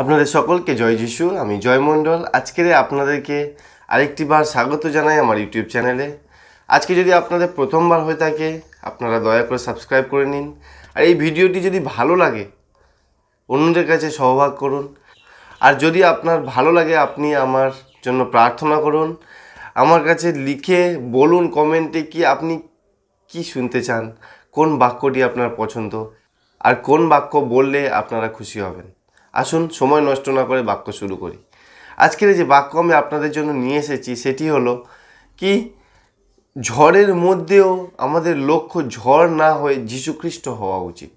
আপনাদের সকলকে জয় যিশু আমি জয় মণ্ডল আজকের আপনাদেরকে আরেকটি বার স্বাগত জানাই আমার ইউটিউব চ্যানেলে আজকে যদি আপনাদের প্রথমবার হয়ে থাকে আপনারা দয়া করে সাবস্ক্রাইব করে নিন আর এই ভিডিওটি যদি ভালো লাগে অন্যদের কাছে সহভাগ করুন আর যদি আপনার ভালো লাগে আপনি আমার জন্য প্রার্থনা করুন আমার কাছে লিখে বলুন কমেন্টে কি আপনি কি শুনতে চান কোন বাক্যটি আপনার পছন্দ আর কোন বাক্য বললে আপনারা খুশি হবেন আসুন সময় নষ্ট না করে বাক্য শুরু করি আজকের যে বাক্য আমি আপনাদের জন্য নিয়ে এসেছি সেটি হলো কি ঝড়ের মধ্যেও আমাদের লক্ষ্য ঝড় না হয়ে যীশুখ্রিস্ট হওয়া উচিত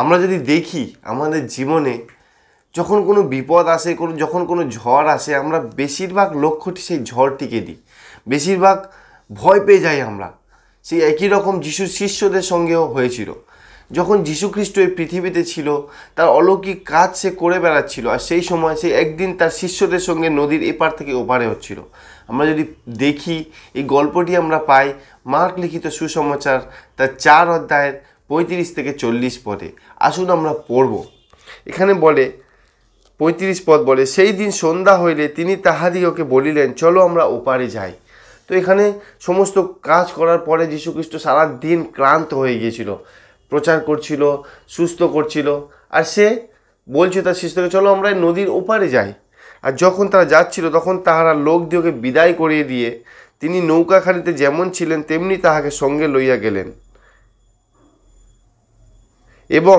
আমরা যদি দেখি আমাদের জীবনে যখন কোনো বিপদ আসে কোনো যখন কোনো ঝড় আসে আমরা বেশিরভাগ লক্ষ্যটি সেই ঝড়টিকে দিই বেশিরভাগ ভয় পেয়ে যাই আমরা সেই একই রকম যিশু শিষ্যদের সঙ্গেও হয়েছিল যখন যীশুখ্রিস্ট এই পৃথিবীতে ছিল তার অলৌকিক কাজ সে করে বেড়াচ্ছিল আর সেই সময় সে একদিন তার শিষ্যদের সঙ্গে নদীর এপার থেকে ওপারে হচ্ছিল আমরা যদি দেখি এই গল্পটি আমরা পাই মার্ক লিখিত সুসমাচার তার চার অধ্যায়ের পঁয়ত্রিশ থেকে চল্লিশ পদে আসুন আমরা পড়ব এখানে বলে পঁয়ত্রিশ পদ বলে সেই দিন সন্ধ্যা হইলে তিনি তাহাদিগকে বলিলেন চলো আমরা ওপারে যাই তো এখানে সমস্ত কাজ করার পরে যীশুখ্রিস্ট সারা দিন ক্লান্ত হয়ে গিয়েছিল প্রচার করছিল সুস্থ করছিল আর সে বলছে তার শিষ্যকে চলো আমরা নদীর ওপারে যাই আর যখন তারা যাচ্ছিল তখন তাহারা লোক দিয়ে বিদায় করিয়ে দিয়ে তিনি নৌকাখানিতে যেমন ছিলেন তেমনি তাহাকে সঙ্গে লইয়া গেলেন এবং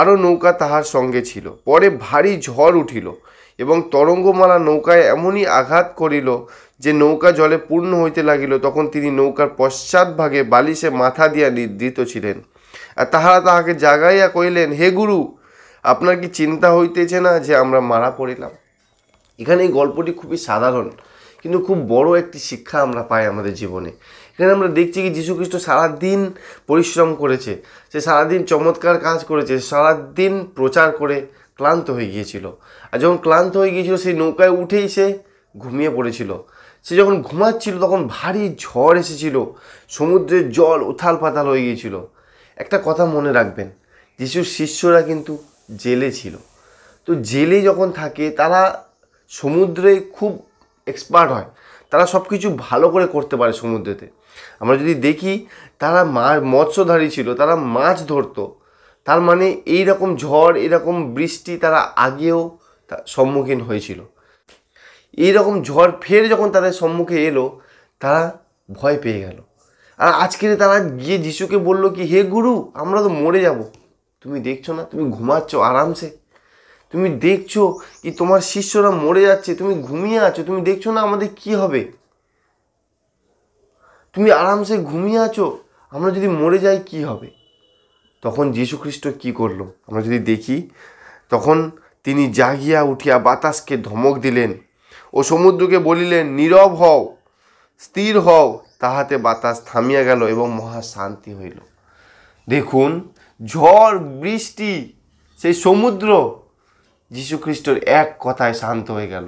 আরও নৌকা তাহার সঙ্গে ছিল পরে ভারী ঝড় উঠিল এবং তরঙ্গমালা নৌকায় এমনই আঘাত করিল যে নৌকা জলে পূর্ণ হইতে লাগিল তখন তিনি নৌকার পশ্চাৎভাগে বালিশে মাথা দিয়া নিদ্রিত ছিলেন তাহারা তাহাকে জাগাইয়া কইলেন হে গুরু আপনার কি চিন্তা হইতেছে না যে আমরা মারা পড়িলাম এখানে এই গল্পটি খুবই সাধারণ কিন্তু খুব বড় একটি শিক্ষা আমরা পাই আমাদের জীবনে এখানে আমরা দেখছি কি যীশু খ্রিস্ট সারাদিন পরিশ্রম করেছে সে সারাদিন চমৎকার কাজ করেছে সারাদিন প্রচার করে ক্লান্ত হয়ে গিয়েছিল আর যখন ক্লান্ত হয়ে গিয়েছিল সেই নৌকায় উঠেই সে ঘুমিয়ে পড়েছিল সে যখন ঘুমাচ্ছিল তখন ভারী ঝড় এসেছিল সমুদ্রের জল উথাল পাতাল হয়ে গিয়েছিল একটা কথা মনে রাখবেন যিশুর শিষ্যরা কিন্তু জেলে ছিল তো জেলে যখন থাকে তারা সমুদ্রে খুব এক্সপার্ট হয় তারা সব কিছু ভালো করে করতে পারে সমুদ্রেতে আমরা যদি দেখি তারা মা মৎস্যধারী ছিল তারা মাছ ধরতো তার মানে এই রকম ঝড় এরকম বৃষ্টি তারা আগেও সম্মুখীন হয়েছিল এই রকম ঝড় ফের যখন তাদের সম্মুখে এলো তারা ভয় পেয়ে গেল আর আজকের তারা গিয়ে যিশুকে বলল কি হে গুরু আমরা তো মরে যাব তুমি দেখছো না তুমি ঘুমাচ্ছ আরামসে তুমি দেখছো কি তোমার শিষ্যরা মরে যাচ্ছে তুমি ঘুমিয়ে আছো তুমি দেখছো না আমাদের কি হবে তুমি আরামসে ঘুমিয়ে আছো আমরা যদি মরে যাই কি হবে তখন যীশুখ্রিস্ট কি করলো আমরা যদি দেখি তখন তিনি জাগিয়া উঠিয়া বাতাসকে ধমক দিলেন ও সমুদ্রকে বলিলেন নীরব হও স্থির হও তাহাতে বাতাস থামিয়া গেল এবং মহা শান্তি হইল দেখুন ঝড় বৃষ্টি সেই সমুদ্র যীশুখ্রিস্টর এক কথায় শান্ত হয়ে গেল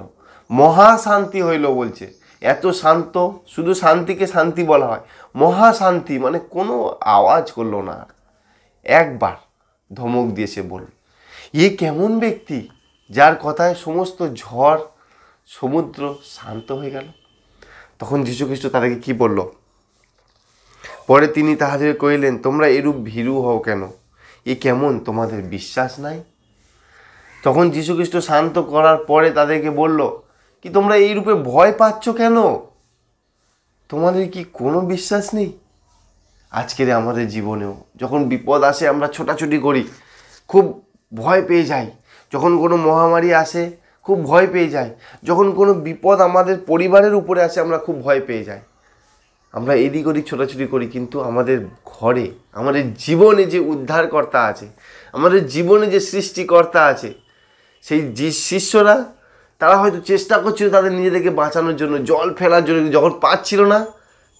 মহা শান্তি হইল বলছে এত শান্ত শুধু শান্তিকে শান্তি বলা হয় মহা শান্তি মানে কোনো আওয়াজ করলো না একবার ধমক দিয়ে সে বল এ কেমন ব্যক্তি যার কথায় সমস্ত ঝড় সমুদ্র শান্ত হয়ে গেল তখন যীশুখ্রিস্ট তাদেরকে কি বলল পরে তিনি তাহাদের কহিলেন তোমরা এরূপ ভীরু হও কেন এ কেমন তোমাদের বিশ্বাস নাই তখন যীশুখ্রিস্ট শান্ত করার পরে তাদেরকে বলল কি তোমরা এই রূপে ভয় পাচ্ছ কেন তোমাদের কি কোনো বিশ্বাস নেই আজকের আমাদের জীবনেও যখন বিপদ আসে আমরা ছোটাছুটি করি খুব ভয় পেয়ে যাই যখন কোনো মহামারী আসে খুব ভয় পেয়ে যাই যখন কোনো বিপদ আমাদের পরিবারের উপরে আসে আমরা খুব ভয় পেয়ে যাই আমরা এদিক ওদিক ছোটাছুটি করি কিন্তু আমাদের ঘরে আমাদের জীবনে যে উদ্ধারকর্তা আছে আমাদের জীবনে যে সৃষ্টিকর্তা আছে সেই যে শিষ্যরা তারা হয়তো চেষ্টা করছিল তাদের নিজেদেরকে বাঁচানোর জন্য জল ফেলার জন্য যখন পাচ্ছিল না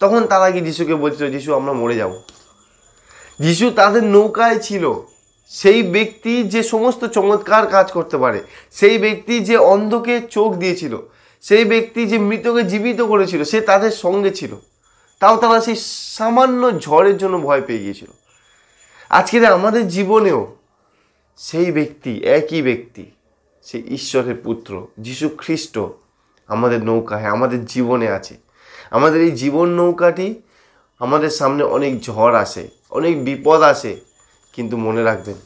তখন তারা গিয়ে যিশুকে বলছিল যিশু আমরা মরে যাব যিশু তাদের নৌকায় ছিল সেই ব্যক্তি যে সমস্ত চমৎকার কাজ করতে পারে সেই ব্যক্তি যে অন্ধকে চোখ দিয়েছিল সেই ব্যক্তি যে মৃতকে জীবিত করেছিল সে তাদের সঙ্গে ছিল তাও তারা সেই সামান্য ঝড়ের জন্য ভয় পেয়ে গিয়েছিল আজকের আমাদের জীবনেও সেই ব্যক্তি একই ব্যক্তি সেই ঈশ্বরের পুত্র যিশু খ্রিস্ট আমাদের নৌকায় আমাদের জীবনে আছে আমাদের এই জীবন নৌকাটি আমাদের সামনে অনেক ঝড় আসে অনেক বিপদ আসে কিন্তু মনে রাখবেন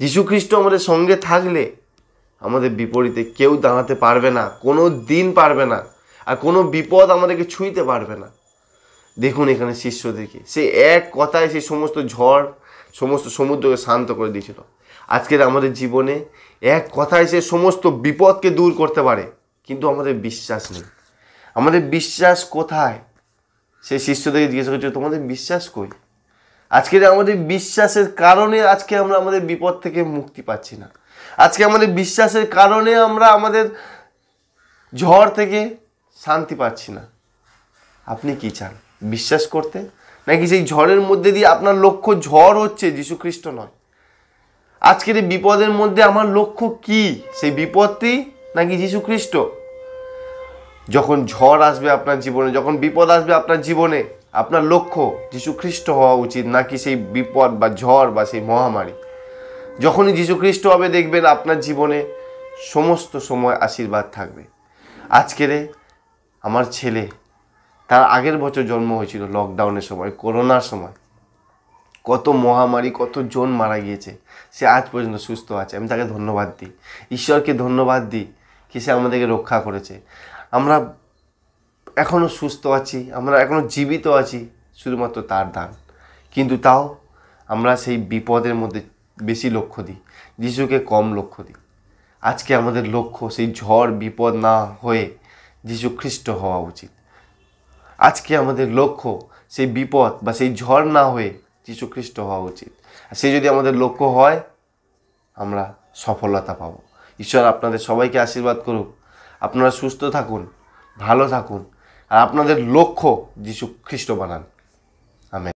যীশুখ্রিস্ট আমাদের সঙ্গে থাকলে আমাদের বিপরীতে কেউ দাঁড়াতে পারবে না কোনো দিন পারবে না আর কোনো বিপদ আমাদেরকে ছুঁইতে পারবে না দেখুন এখানে শিষ্যদেরকে সে এক কথায় সেই সমস্ত ঝড় সমস্ত সমুদ্রকে শান্ত করে দিয়েছিল আজকের আমাদের জীবনে এক কথায় সে সমস্ত বিপদকে দূর করতে পারে কিন্তু আমাদের বিশ্বাস নেই আমাদের বিশ্বাস কোথায় সে শিষ্যদেরকে জিজ্ঞাসা করছে তোমাদের বিশ্বাস কই আজকের আমাদের বিশ্বাসের কারণে আজকে আমরা আমাদের বিপদ থেকে মুক্তি পাচ্ছি না আজকে আমাদের বিশ্বাসের কারণে আমরা আমাদের ঝড় থেকে শান্তি পাচ্ছি না আপনি কি চান বিশ্বাস করতে নাকি সেই ঝড়ের মধ্যে দিয়ে আপনার লক্ষ্য ঝড় হচ্ছে যীশুখ্রিস্ট নয় আজকের এই বিপদের মধ্যে আমার লক্ষ্য কি সেই বিপদটি নাকি যীশুখ্রিস্ট যখন ঝড় আসবে আপনার জীবনে যখন বিপদ আসবে আপনার জীবনে আপনার লক্ষ্য যীশুখ্রিস্ট হওয়া উচিত নাকি সেই বিপদ বা ঝড় বা সেই মহামারী যখনই যীশুখ্রিস্ট হবে দেখবেন আপনার জীবনে সমস্ত সময় আশীর্বাদ থাকবে আজকের আমার ছেলে তার আগের বছর জন্ম হয়েছিল লকডাউনের সময় করোনার সময় কত মহামারী কত জন মারা গিয়েছে সে আজ পর্যন্ত সুস্থ আছে আমি তাকে ধন্যবাদ দিই ঈশ্বরকে ধন্যবাদ দিই কি সে আমাদেরকে রক্ষা করেছে আমরা এখনও সুস্থ আছি আমরা এখনও জীবিত আছি শুধুমাত্র তার দান কিন্তু তাও আমরা সেই বিপদের মধ্যে বেশি লক্ষ্য দিই যিশুকে কম লক্ষ্য দিই আজকে আমাদের লক্ষ্য সেই ঝড় বিপদ না হয়ে যিশু খ্রিস্ট হওয়া উচিত আজকে আমাদের লক্ষ্য সেই বিপদ বা সেই ঝড় না হয়ে যিশু খ্রিস্ট হওয়া উচিত সে যদি আমাদের লক্ষ্য হয় আমরা সফলতা পাব ঈশ্বর আপনাদের সবাইকে আশীর্বাদ করুক আপনারা সুস্থ থাকুন ভালো থাকুন আর আপনাদের লক্ষ্য যিশু খ্রিস্ট বানান আমেন